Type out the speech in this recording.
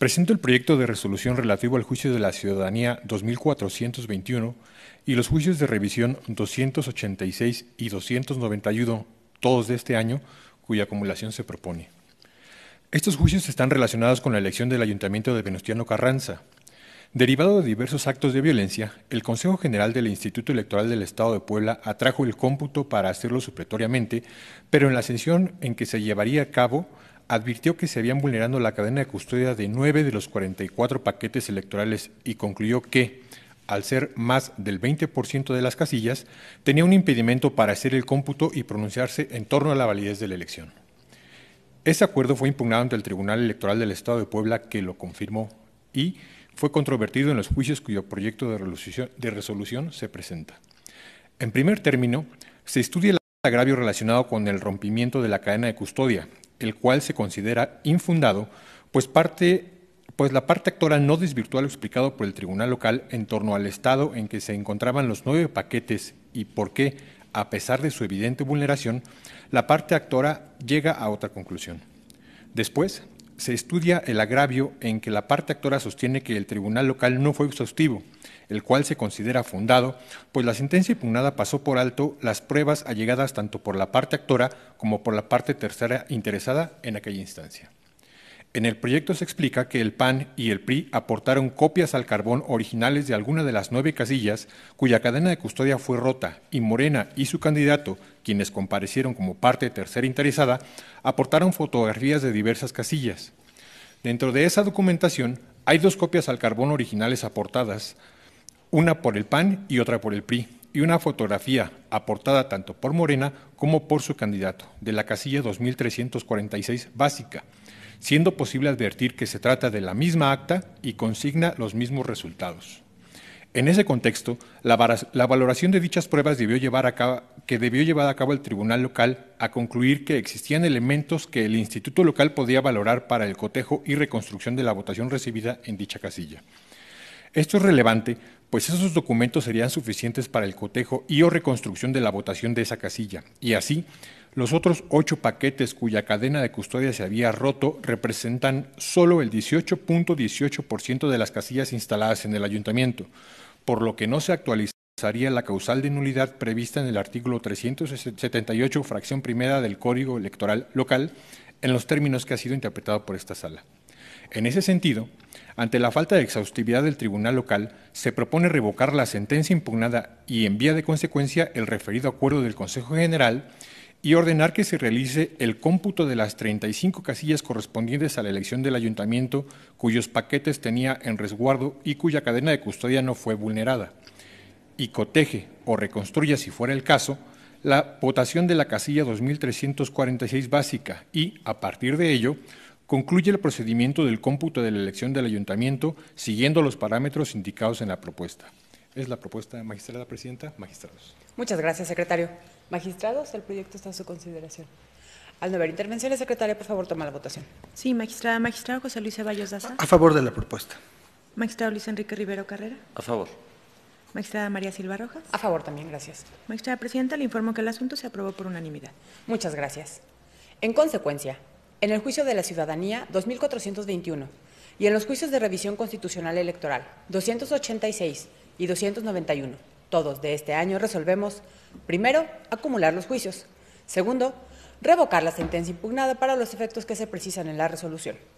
Presento el proyecto de resolución relativo al juicio de la ciudadanía 2421 y los juicios de revisión 286 y 291, todos de este año, cuya acumulación se propone. Estos juicios están relacionados con la elección del Ayuntamiento de Venustiano Carranza. Derivado de diversos actos de violencia, el Consejo General del Instituto Electoral del Estado de Puebla atrajo el cómputo para hacerlo supletoriamente, pero en la sesión en que se llevaría a cabo advirtió que se habían vulnerado la cadena de custodia de nueve de los 44 paquetes electorales y concluyó que, al ser más del 20% de las casillas, tenía un impedimento para hacer el cómputo y pronunciarse en torno a la validez de la elección. Ese acuerdo fue impugnado ante el Tribunal Electoral del Estado de Puebla, que lo confirmó, y fue controvertido en los juicios cuyo proyecto de resolución, de resolución se presenta. En primer término, se estudia el agravio relacionado con el rompimiento de la cadena de custodia, el cual se considera infundado, pues, parte, pues la parte actora no desvirtuó lo explicado por el tribunal local en torno al estado en que se encontraban los nueve paquetes y por qué, a pesar de su evidente vulneración, la parte actora llega a otra conclusión. Después, se estudia el agravio en que la parte actora sostiene que el tribunal local no fue exhaustivo, el cual se considera fundado, pues la sentencia impugnada pasó por alto las pruebas allegadas tanto por la parte actora como por la parte tercera interesada en aquella instancia. En el proyecto se explica que el PAN y el PRI aportaron copias al carbón originales de alguna de las nueve casillas cuya cadena de custodia fue rota y Morena y su candidato, quienes comparecieron como parte tercera interesada, aportaron fotografías de diversas casillas. Dentro de esa documentación hay dos copias al carbón originales aportadas, una por el PAN y otra por el PRI, y una fotografía aportada tanto por Morena como por su candidato, de la casilla 2346 básica siendo posible advertir que se trata de la misma acta y consigna los mismos resultados. En ese contexto, la, valoración de dichas pruebas debió que debió llevar a cabo el tribunal local a concluir que existían elementos que el instituto local podía valorar para el cotejo y reconstrucción de la votación recibida en dicha casilla. Esto es relevante, pues esos documentos serían suficientes para el cotejo y o reconstrucción de la votación de esa casilla, y así los otros ocho paquetes cuya cadena de custodia se había roto representan solo el 18.18% de las casillas instaladas en el ayuntamiento, por lo que no se actualizaría la causal de nulidad prevista en el artículo 378, fracción primera del Código Electoral Local, en los términos que ha sido interpretado por esta sala. En ese sentido, ante la falta de exhaustividad del tribunal local, se propone revocar la sentencia impugnada y en vía de consecuencia el referido acuerdo del Consejo General y ordenar que se realice el cómputo de las 35 casillas correspondientes a la elección del ayuntamiento cuyos paquetes tenía en resguardo y cuya cadena de custodia no fue vulnerada, y coteje o reconstruya, si fuera el caso, la votación de la casilla 2346 básica y, a partir de ello, concluye el procedimiento del cómputo de la elección del ayuntamiento siguiendo los parámetros indicados en la propuesta. Es la propuesta, magistrada presidenta, magistrados. Muchas gracias, secretario. Magistrados, el proyecto está a su consideración. Al no haber intervenciones, secretaria, por favor, toma la votación. Sí, magistrada. Magistrado José Luis Ceballos Daza. A favor de la propuesta. Magistrado Luis Enrique Rivero Carrera. A favor. Magistrada María Silva Rojas. A favor también, gracias. Magistrada Presidenta, le informo que el asunto se aprobó por unanimidad. Muchas gracias. En consecuencia, en el juicio de la ciudadanía 2421 y en los juicios de revisión constitucional electoral 286 y 291, todos de este año resolvemos, primero, acumular los juicios, segundo, revocar la sentencia impugnada para los efectos que se precisan en la resolución.